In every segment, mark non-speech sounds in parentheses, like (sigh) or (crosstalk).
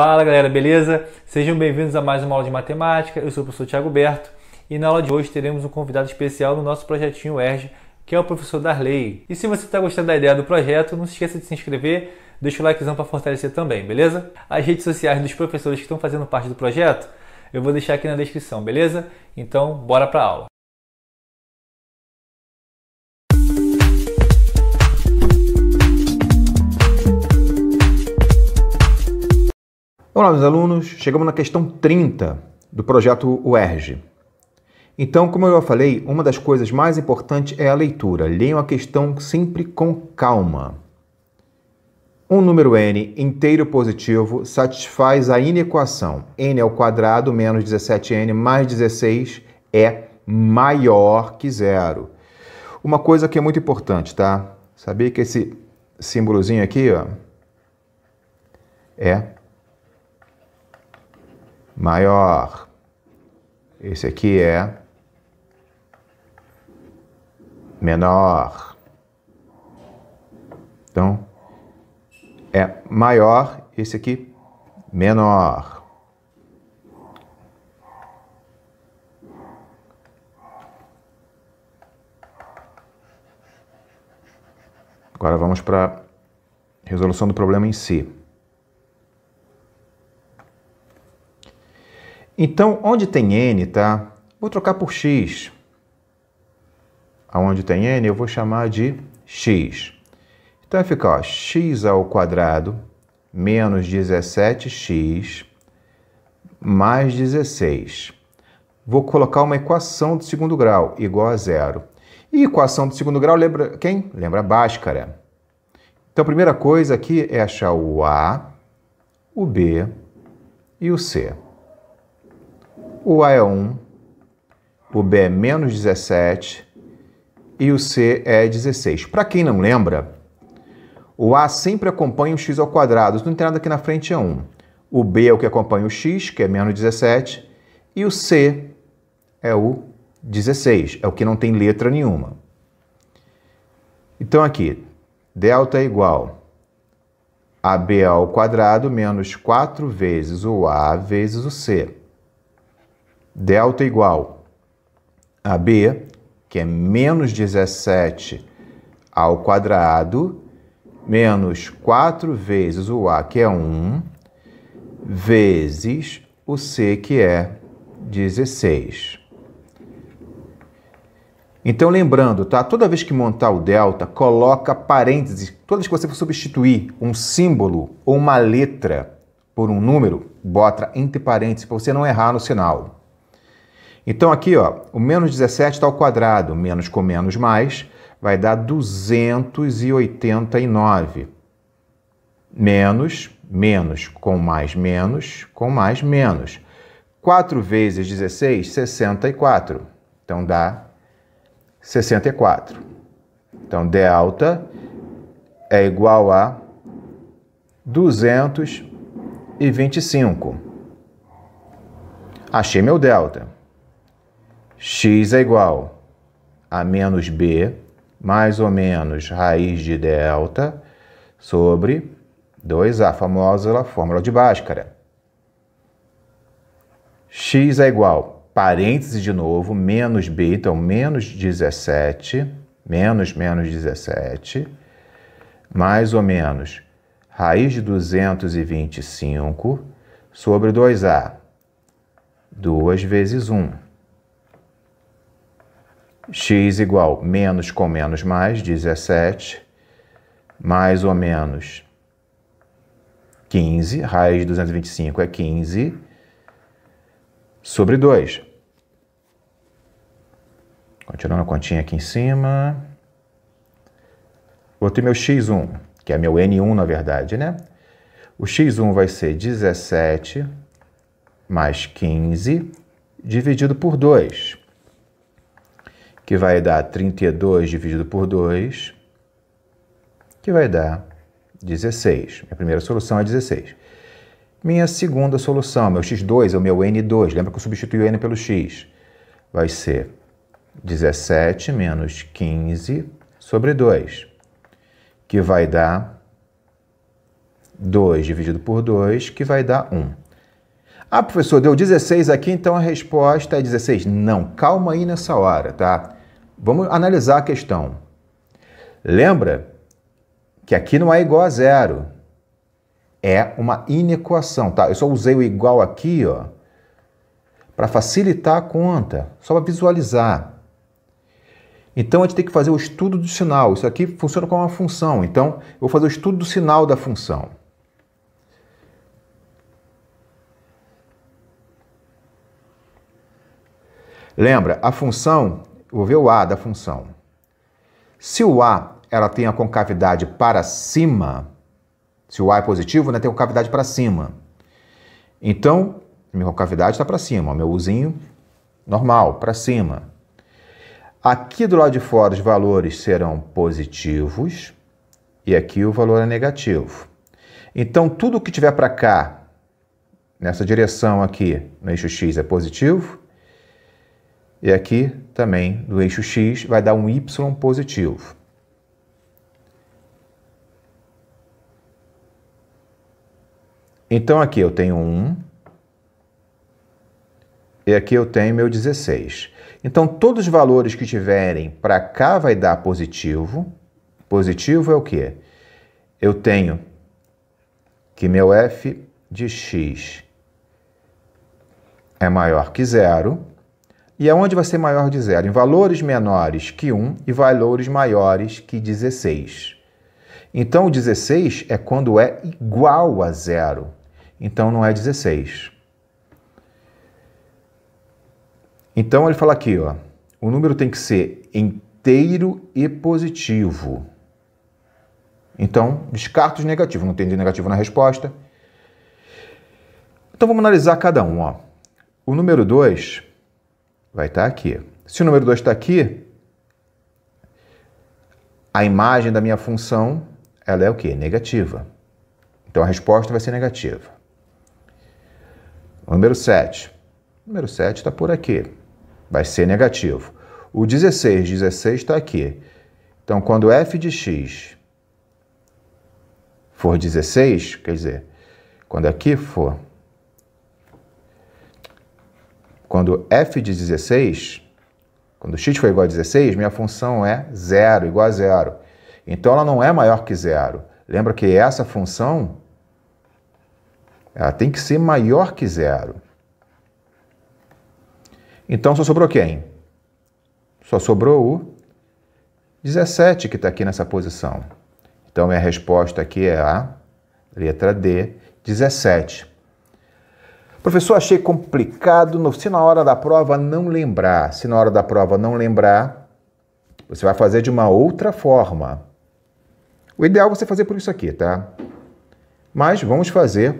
Fala galera, beleza? Sejam bem-vindos a mais uma aula de matemática. Eu sou o professor Tiago Berto e na aula de hoje teremos um convidado especial no nosso projetinho ERG, que é o professor Darley. E se você está gostando da ideia do projeto, não se esqueça de se inscrever, deixa o likezão para fortalecer também, beleza? As redes sociais dos professores que estão fazendo parte do projeto eu vou deixar aqui na descrição, beleza? Então, bora para a aula. Olá, meus alunos. Chegamos na questão 30 do projeto UERJ. Então, como eu já falei, uma das coisas mais importantes é a leitura. Leiam a questão sempre com calma. Um número n inteiro positivo satisfaz a inequação n ao quadrado menos 17n mais 16 é maior que zero. Uma coisa que é muito importante, tá? Sabia que esse símbolozinho aqui ó, é maior. Esse aqui é menor. Então, é maior, esse aqui menor. Agora vamos para a resolução do problema em si. Então, onde tem n, tá? Vou trocar por x. Aonde tem n, eu vou chamar de x. Então, vai ficar ó, x ao quadrado menos 17x mais 16. Vou colocar uma equação de segundo grau igual a zero. E equação de segundo grau lembra quem? Lembra Bhaskara. Então, a primeira coisa aqui é achar o A, o B e o C. O A é 1, o B é menos 17 e o C é 16. Para quem não lembra, o A sempre acompanha o x ao quadrado, não tem nada aqui na frente é 1. O B é o que acompanha o x, que é menos 17, e o C é o 16, é o que não tem letra nenhuma. Então aqui, delta é igual a b ao quadrado menos 4 vezes o a vezes o c delta igual a b, que é menos 17 ao quadrado, menos 4 vezes o a, que é 1, vezes o c, que é 16. Então, lembrando, tá? Toda vez que montar o delta, coloca parênteses. Toda vez que você for substituir um símbolo ou uma letra por um número, bota entre parênteses para você não errar no sinal. Então aqui, ó, o menos 17 está ao quadrado, menos com menos mais, vai dar 289. Menos, menos, com mais, menos, com mais, menos. 4 vezes 16, 64. Então dá 64. Então delta é igual a 225. Achei meu delta x é igual a menos b mais ou menos raiz de delta sobre 2a, a famosa fórmula de Bhaskara. x é igual, parênteses de novo, menos b, então menos 17, menos menos 17, mais ou menos raiz de 225 sobre 2a, 2 vezes 1 x igual menos com menos mais 17, mais ou menos 15, raiz de 225 é 15, sobre 2. Continuando a continha aqui em cima. Vou ter meu x1, que é meu n1 na verdade, né? O x1 vai ser 17 mais 15 dividido por 2 que vai dar 32 dividido por 2, que vai dar 16. Minha primeira solução é 16. Minha segunda solução, meu x2 é o meu n2, lembra que eu substituí o n pelo x, vai ser 17 menos 15 sobre 2, que vai dar 2 dividido por 2, que vai dar 1. Ah, professor, deu 16 aqui, então a resposta é 16. Não, calma aí nessa hora, tá? Vamos analisar a questão. Lembra que aqui não é igual a zero. É uma inequação, tá? Eu só usei o igual aqui, ó, para facilitar a conta, só para visualizar. Então a gente tem que fazer o estudo do sinal. Isso aqui funciona como uma função. Então eu vou fazer o estudo do sinal da função. Lembra, a função vou ver o A da função. Se o A ela tem a concavidade para cima, se o A é positivo, né, tem a concavidade para cima. Então, minha concavidade está para cima, o meu Uzinho normal, para cima. Aqui do lado de fora os valores serão positivos e aqui o valor é negativo. Então, tudo que tiver para cá, nessa direção aqui, no eixo X, é positivo e aqui também do eixo X vai dar um Y positivo. Então aqui eu tenho 1 e aqui eu tenho meu 16. Então todos os valores que tiverem para cá vai dar positivo. Positivo é o quê? Eu tenho que meu f de x é maior que zero e aonde vai ser maior de zero? Em valores menores que 1 e valores maiores que 16. Então, o 16 é quando é igual a zero. Então, não é 16. Então, ele fala aqui, ó, o número tem que ser inteiro e positivo. Então, descarto os negativos. Não tem negativo na resposta. Então, vamos analisar cada um. Ó. O número 2 vai estar tá aqui. Se o número 2 está aqui, a imagem da minha função ela é o que? Negativa. Então a resposta vai ser negativa. O número 7. O número 7 está por aqui. Vai ser negativo. O 16, 16 está aqui. Então, quando f de x for 16, quer dizer, quando aqui for quando f de 16, quando x for igual a 16, minha função é zero, igual a zero. Então ela não é maior que zero. Lembra que essa função ela tem que ser maior que zero. Então só sobrou quem? Só sobrou o 17 que está aqui nessa posição. Então minha resposta aqui é a letra D, 17. Professor, achei complicado. No, se na hora da prova não lembrar, se na hora da prova não lembrar, você vai fazer de uma outra forma. O ideal é você fazer por isso aqui, tá? Mas vamos fazer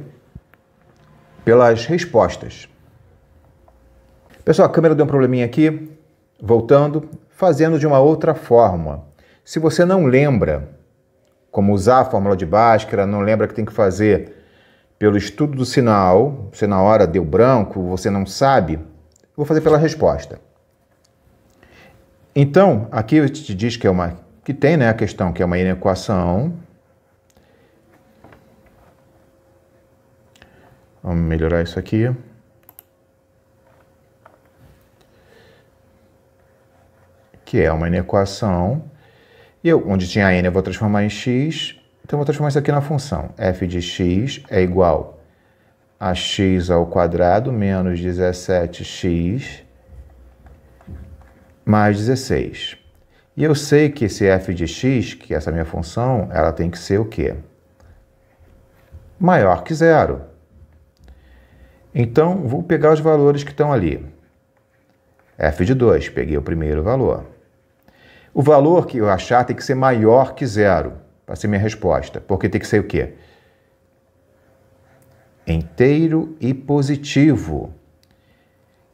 pelas respostas. Pessoal, a câmera deu um probleminha aqui. Voltando, fazendo de uma outra forma. Se você não lembra como usar a fórmula de Bhaskara, não lembra que tem que fazer pelo estudo do sinal, você na hora deu branco, você não sabe, vou fazer pela resposta. Então, aqui te diz que é uma que tem, né, a questão que é uma inequação. Vamos melhorar isso aqui. Que é uma inequação. E eu, onde tinha n, eu vou transformar em x então, vou transformar isso aqui na função. f de x é igual a x ao quadrado menos 17x mais 16. E eu sei que esse f de x, que é essa minha função, ela tem que ser o quê? Maior que zero. Então, vou pegar os valores que estão ali. f de 2, peguei o primeiro valor. O valor que eu achar tem que ser maior que zero para ser minha resposta. Porque tem que ser o quê? Inteiro e positivo.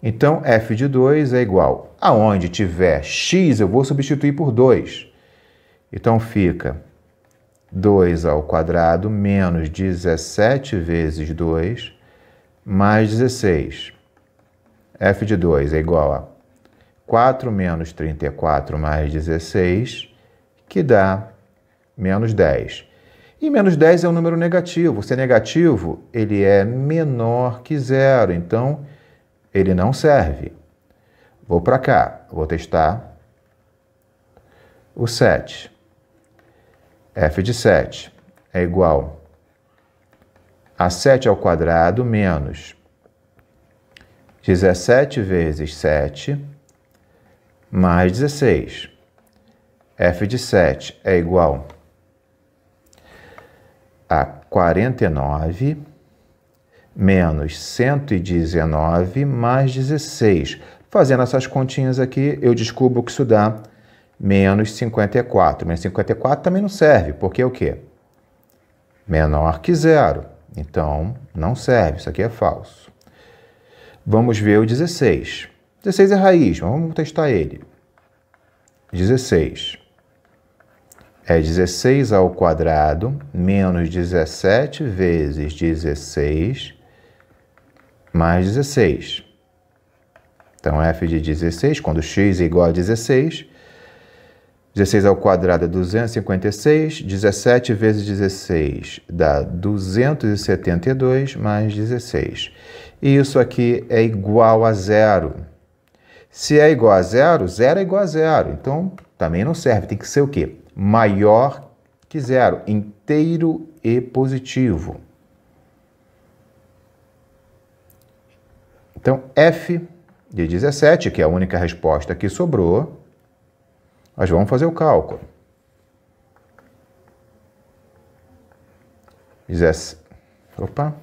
Então, f de 2 é igual. Aonde tiver x, eu vou substituir por 2. Então, fica 2 ao quadrado menos 17 vezes 2 mais 16. f de 2 é igual a 4 menos 34 mais 16, que dá menos 10. E menos 10 é um número negativo. Se é negativo, ele é menor que zero, então ele não serve. Vou para cá, vou testar o 7. f de 7 é igual a 7 ao quadrado menos 17 vezes 7 mais 16. f de 7 é igual a a 49 menos 119 mais 16. Fazendo essas continhas aqui, eu descubro que isso dá menos 54. Menos 54 também não serve, porque é o quê? Menor que zero. Então, não serve, isso aqui é falso. Vamos ver o 16. 16 é raiz, vamos testar ele. 16 é 16 ao quadrado menos 17 vezes 16 mais 16. Então, f de 16, quando x é igual a 16, 16 ao quadrado é 256, 17 vezes 16 dá 272 mais 16. E isso aqui é igual a zero. Se é igual a zero, zero é igual a zero. Então, também não serve, tem que ser o quê? maior que zero, inteiro e positivo. Então, F de 17, que é a única resposta que sobrou, nós vamos fazer o cálculo. 17. Opa.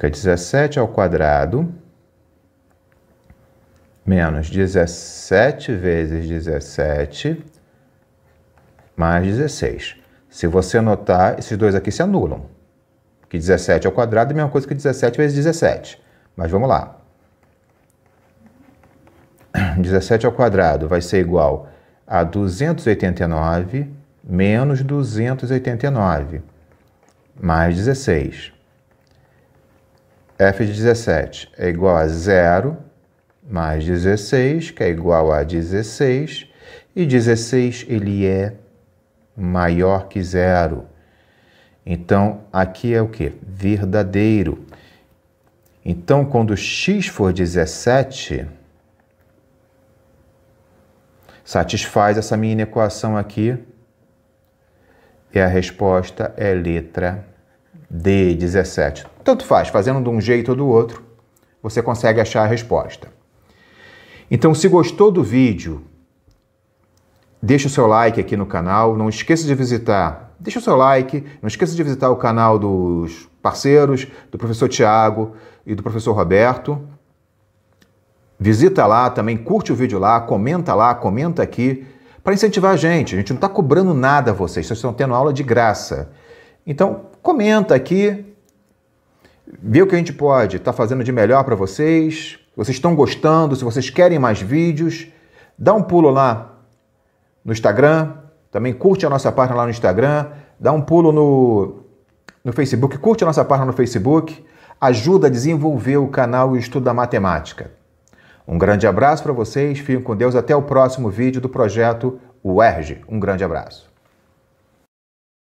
Fica 17 ao quadrado menos 17 vezes 17 mais 16. Se você notar, esses dois aqui se anulam. Que 17 ao quadrado é a mesma coisa que 17 vezes 17. Mas vamos lá. 17 (coughs) ao quadrado vai ser igual a 289 menos 289 mais 16 f de 17 é igual a 0 mais 16, que é igual a 16, e 16 ele é maior que zero. Então, aqui é o que? Verdadeiro. Então, quando x for 17, satisfaz essa minha equação aqui. E a resposta é letra D, 17. Tanto faz, fazendo de um jeito ou do outro, você consegue achar a resposta. Então, se gostou do vídeo, deixa o seu like aqui no canal. Não esqueça de visitar, deixa o seu like. Não esqueça de visitar o canal dos parceiros, do professor Tiago e do professor Roberto. Visita lá também, curte o vídeo lá, comenta lá, comenta aqui, para incentivar a gente. A gente não está cobrando nada a vocês, vocês estão tendo aula de graça. Então, comenta aqui, ver o que a gente pode estar tá fazendo de melhor para vocês. Vocês estão gostando, se vocês querem mais vídeos, dá um pulo lá no Instagram, também curte a nossa página lá no Instagram, dá um pulo no, no Facebook, curte a nossa página no Facebook, ajuda a desenvolver o canal e o estudo da matemática. Um grande abraço para vocês, fiquem com Deus, até o próximo vídeo do projeto UERJ. Um grande abraço.